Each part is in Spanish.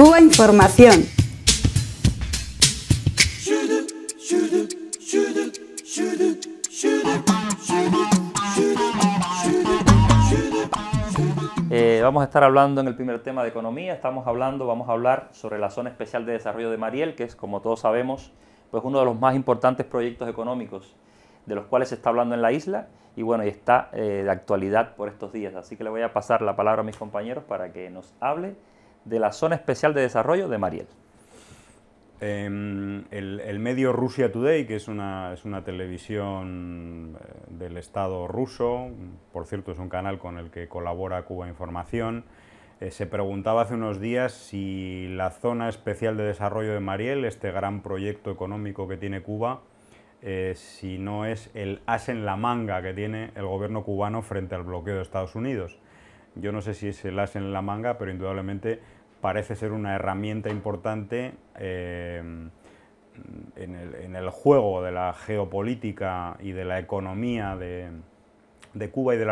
Cuba Información. Eh, vamos a estar hablando en el primer tema de economía, estamos hablando, vamos a hablar sobre la Zona Especial de Desarrollo de Mariel, que es, como todos sabemos, pues uno de los más importantes proyectos económicos de los cuales se está hablando en la isla y bueno, y está eh, de actualidad por estos días. Así que le voy a pasar la palabra a mis compañeros para que nos hable de la Zona Especial de Desarrollo de Mariel. Em, el, medio Russia Today, que es una, es una televisión eh, del Estado ruso, por cierto es un canal con el que colabora Cuba Información, eh, se preguntaba hace unos días si la Zona Especial de Desarrollo de Mariel, este gran proyecto económico que tiene Cuba, eh, si no es el as en la manga que tiene el gobierno cubano frente al bloqueo de Estados Unidos. Yo no sé si es el as en la manga, pero indudablemente parece ser una herramienta importante eh, en, el, juego de la geopolítica y de la economía de, Cuba y de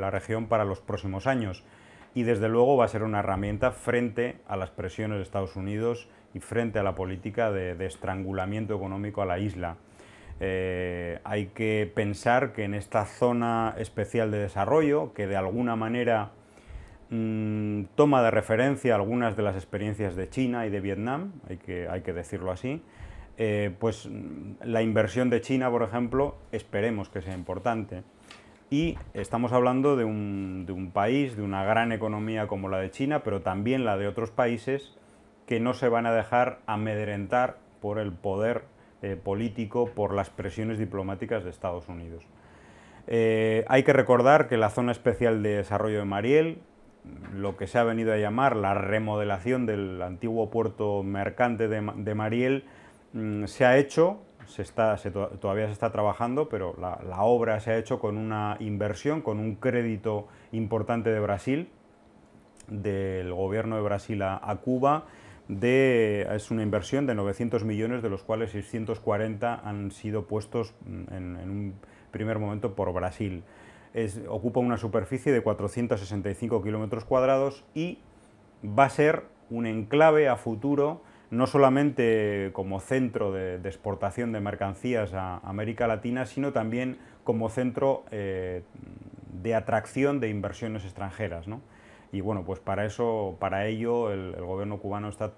la, región para los próximos años. Y desde luego va a ser una herramienta frente a las presiones de Estados Unidos y frente a la política de, estrangulamiento económico a la isla. Eh, hay que pensar que en esta zona especial de desarrollo, que de alguna manera Mm, toma de referencia algunas de las experiencias de China y de Vietnam, hay que, decirlo así, eh, pues mm, la inversión de China, por ejemplo, esperemos que sea importante. Y estamos hablando de un, país, de una gran economía como la de China, pero también la de otros países que no se van a dejar amedrentar por el poder eh, político, por las presiones diplomáticas de Estados Unidos. Eh, hay que recordar que la Zona Especial de Desarrollo de Mariel lo que se ha venido a llamar la remodelación del antiguo puerto mercante de, Mariel mm, se ha hecho, se está, todavía se está trabajando, pero la, obra se ha hecho con una inversión, con un crédito importante de Brasil, del gobierno de Brasil a, Cuba. De, es una inversión de 900 millones, de los cuales 640 han sido puestos mm, en un primer momento por Brasil ocupa una superficie de 465 kilómetros cuadrados y va a ser un enclave a futuro, no solamente como centro de, exportación de mercancías a América Latina, sino también como centro eh, de atracción de inversiones extranjeras. Y bueno, pues para eso, para ello, el gobierno cubano está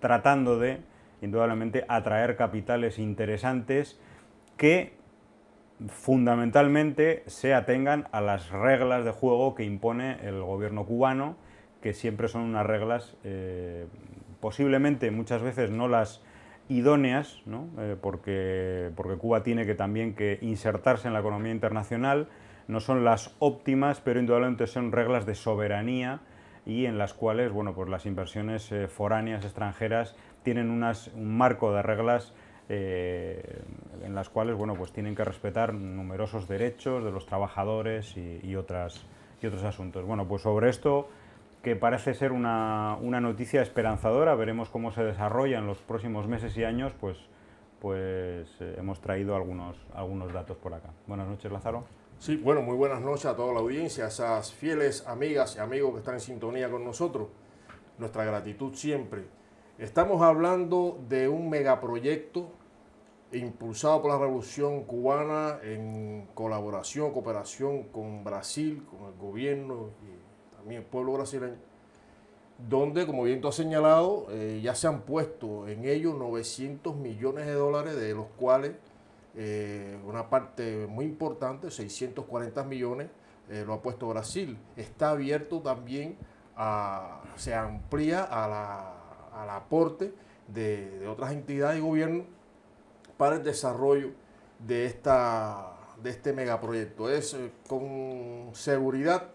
tratando de, indudablemente, atraer capitales interesantes que fundamentalmente se atengan a las reglas de juego que impone el gobierno cubano, que siempre son unas reglas eh, posiblemente muchas veces no las idóneas, ¿no? Eh, porque, Cuba tiene que también que insertarse en la economía internacional, no son las óptimas, pero indudablemente son reglas de soberanía y en las cuales bueno, pues las inversiones eh, foráneas extranjeras tienen unas, un marco de reglas eh, en las cuales bueno, pues tienen que respetar numerosos derechos de los trabajadores y, otras, y otros asuntos. Bueno, pues sobre esto, que parece ser una, noticia esperanzadora, veremos cómo se desarrolla en los próximos meses y años, pues, pues eh, hemos traído algunos, algunos datos por acá. Buenas noches, Lázaro. Sí, bueno, muy buenas noches a toda la audiencia, a esas fieles amigas y amigos que están en sintonía con nosotros. Nuestra gratitud siempre Estamos hablando de un megaproyecto impulsado por la Revolución Cubana en colaboración, cooperación con Brasil, con el gobierno y también el pueblo brasileño, donde, como bien tú has señalado, eh, ya se han puesto en ello 900 millones de dólares, de los cuales eh, una parte muy importante, 640 millones, eh, lo ha puesto Brasil. Está abierto también a, se amplía a la al aporte de, otras entidades y gobierno para el desarrollo de, esta, de este megaproyecto. Es eh, con seguridad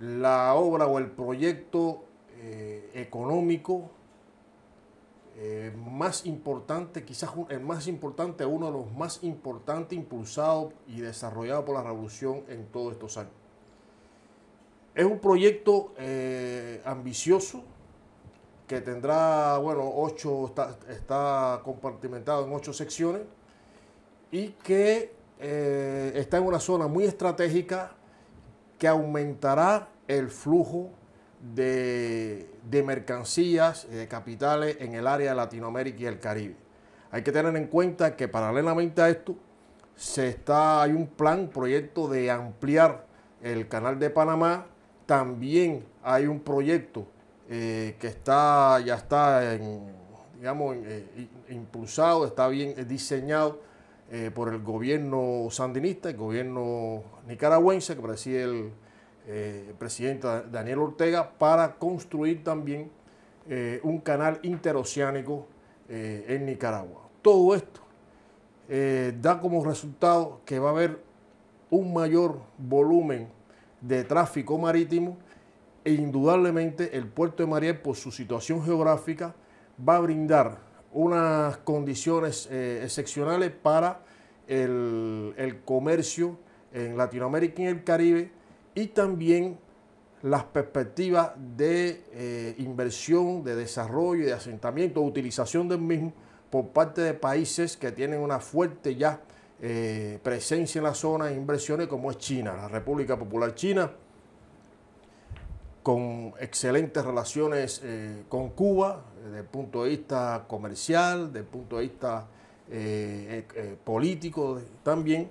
la obra o el proyecto eh, económico eh, más importante, quizás el más importante, uno de los más importantes impulsado y desarrollado por la revolución en todos estos años. Es un proyecto ambicioso, que tendrá, bueno, ocho, está, compartimentado en ocho secciones y que eh, está en una zona muy estratégica que aumentará el flujo de, mercancías, eh, de capitales en el área de Latinoamérica y el Caribe. Hay que tener en cuenta que paralelamente a esto, se está, hay un plan, proyecto de ampliar el canal de Panamá, también hay un proyecto eh, que está, ya está, digamos, eh, impulsado, está bien diseñado eh, por el gobierno sandinista, el gobierno nicaragüense que preside el presidente Daniel Ortega, para construir también un canal interoceánico en Nicaragua. Todo esto da como resultado que va a haber un mayor volumen de tráfico marítimo e indudablemente el puerto de Mariel, por su situación geográfica, va a brindar unas condiciones eh, excepcionales para el, comercio en Latinoamérica y en el Caribe y también las perspectivas de eh, inversión, de desarrollo de asentamiento, de utilización del mismo por parte de países que tienen una fuerte ya eh, presencia en la zona de inversiones como es China, la República Popular China, con excelentes relaciones eh, con Cuba, desde eh, el punto de vista comercial, desde el punto de vista eh, político también,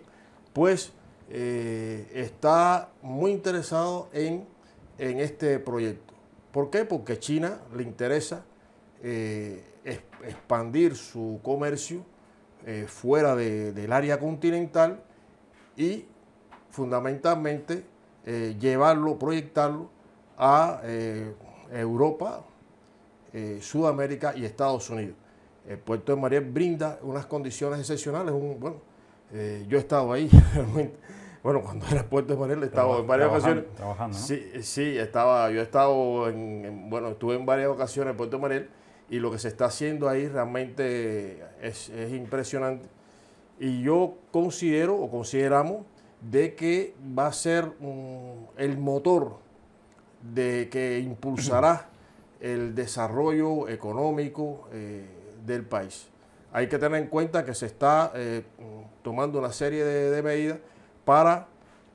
pues está muy interesado en, en, este proyecto. ¿Por qué? Porque a China le interesa expandir su comercio fuera del área continental y fundamentalmente llevarlo, proyectarlo a eh, Europa, eh, Sudamérica y Estados Unidos. El puerto de Mariel brinda unas condiciones excepcionales. bueno, eh, yo he estado ahí, bueno, cuando era puerto de Mariel, estado en varias ocasiones. Sí, sí, estaba, yo he estado, en, bueno, estuve en varias ocasiones en puerto de Mariel y lo que se está haciendo ahí realmente es, impresionante. Y yo considero o consideramos de que va a ser el motor de que impulsará el desarrollo económico eh, del país. Hay que tener en cuenta que se está eh, tomando una serie de, medidas para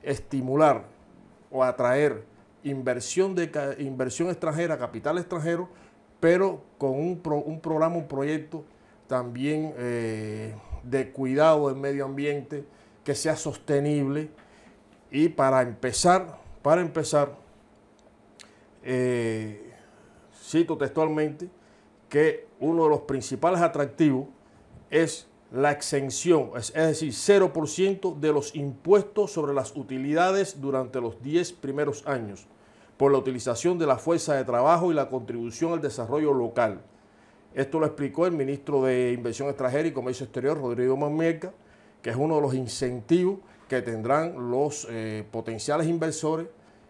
estimular o atraer inversión, de, inversión extranjera, capital extranjero, pero con un, programa, un proyecto también eh, de cuidado del medio ambiente que sea sostenible y para empezar, para empezar, eh, cito textualmente, que uno de los principales atractivos es la exención, es, decir, 0% de los impuestos sobre las utilidades durante los 10 primeros años por la utilización de la fuerza de trabajo y la contribución al desarrollo local. Esto lo explicó el ministro de Inversión Extranjera y Comercio Exterior, Rodrigo Mameca, que es uno de los incentivos que tendrán los eh, potenciales inversores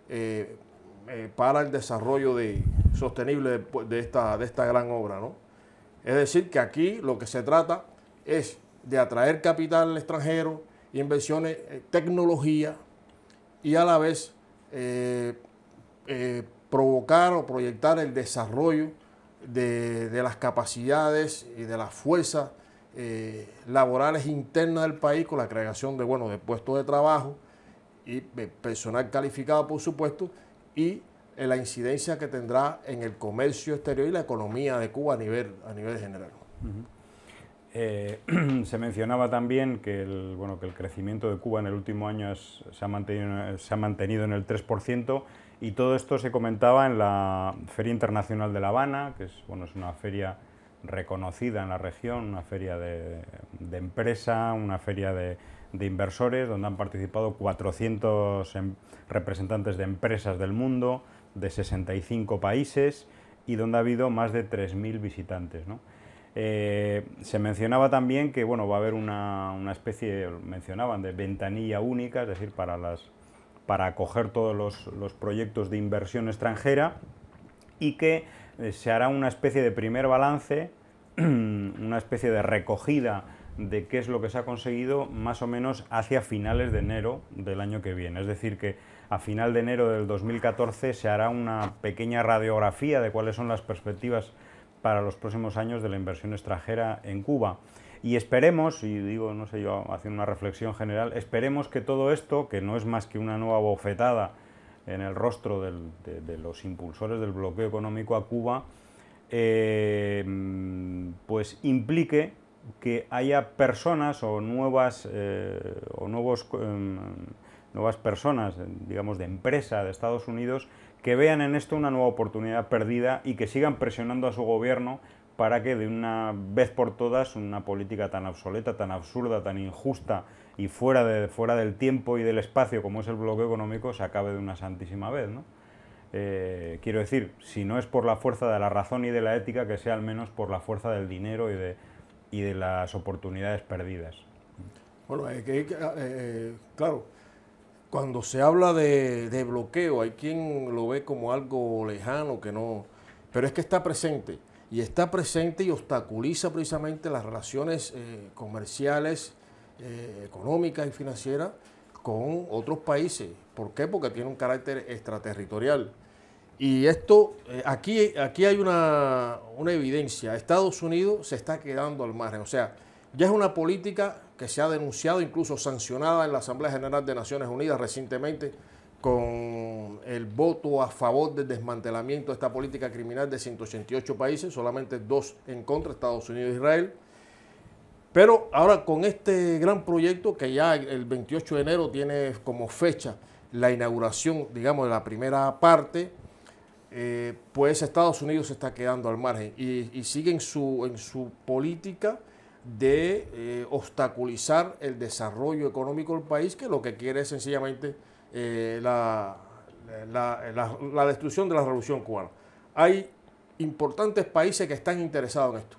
eh, eh, para el desarrollo sostenible pues, de, esta, gran obra. ¿no? Es decir, que aquí lo que se trata es de atraer capital extranjero, inversiones, eh, tecnología y a la vez eh, provocar o proyectar el desarrollo de, de, las capacidades y de las fuerzas laborales internas del país con la creación de, bueno, de puestos de trabajo y personal calificado, por supuesto, y en eh, la incidencia que tendrá en el comercio exterior y la economía de Cuba a nivel, a nivel general. Eh, se mencionaba también que el, bueno, que el crecimiento de Cuba en el último año se, ha mantenido, se ha mantenido en el 3% y todo esto se comentaba en la Feria Internacional de La Habana, que es, bueno, es una feria reconocida en la región, una feria de empresa, una feria de, de inversores, donde han participado 400 em, representantes de empresas del mundo, de 65 países y donde ha habido más de 3.000 visitantes. Eh, se mencionaba también que bueno, va a haber una, una, especie, mencionaban, de ventanilla única, es decir, para, las, para acoger todos los, proyectos de inversión extranjera y que eh, se hará una especie de primer balance, una especie de recogida de qué es lo que se ha conseguido más o menos hacia finales de enero del año que viene. Es decir, que a final de enero del 2014 se hará una pequeña radiografía de cuáles son las perspectivas para los próximos años de la inversión extranjera en Cuba. Y esperemos, y digo, no sé yo, haciendo una reflexión general, esperemos que todo esto, que no es más que una nueva bofetada en el rostro de, los impulsores del bloqueo económico a Cuba, eh, pues implique que haya personas o nuevas, eh, o nuevos, em, nuevas personas, digamos, de empresa de Estados Unidos, que vean en esto una nueva oportunidad perdida y que sigan presionando a su gobierno para que de una vez por todas una política tan obsoleta, tan absurda, tan injusta y fuera, de, fuera del tiempo y del espacio como es el bloque económico se acabe de una santísima vez. Eh, quiero decir, si no es por la fuerza de la razón y de la ética, que sea al menos por la fuerza del dinero y de, y de las oportunidades perdidas. Bueno, eh, eh, claro, cuando se habla de, bloqueo, hay quien lo ve como algo lejano, que no, pero es que está presente y está presente y obstaculiza precisamente las relaciones eh, comerciales, económicas y financieras con otros países. ¿Por qué? Porque tiene un carácter extraterritorial. Y esto, eh, aquí, aquí hay una, una evidencia. Estados Unidos se está quedando al margen. O sea, ya es una política que se ha denunciado, incluso sancionada en la Asamblea General de Naciones Unidas recientemente con el voto a favor del desmantelamiento de esta política criminal de 188 países, solamente dos en contra, Estados Unidos e Israel. Pero ahora con este gran proyecto que ya el 28 de enero tiene como fecha la inauguración, digamos, de la primera parte, eh, pues Estados Unidos se está quedando al margen y, sigue en su, política de eh, obstaculizar el desarrollo económico del país, que lo que quiere es sencillamente eh, la, la, destrucción de la revolución cubana. Hay importantes países que están interesados en esto.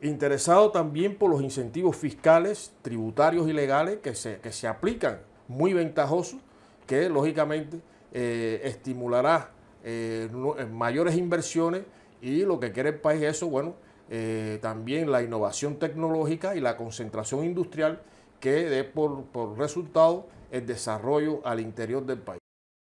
Interesados también por los incentivos fiscales, tributarios y legales que se, aplican, muy ventajosos, que lógicamente estimulará eh, eh, mayores inversiones y lo que quiere el país eso, bueno, eh, también la innovación tecnológica y la concentración industrial que dé por resultado el desarrollo al interior del país.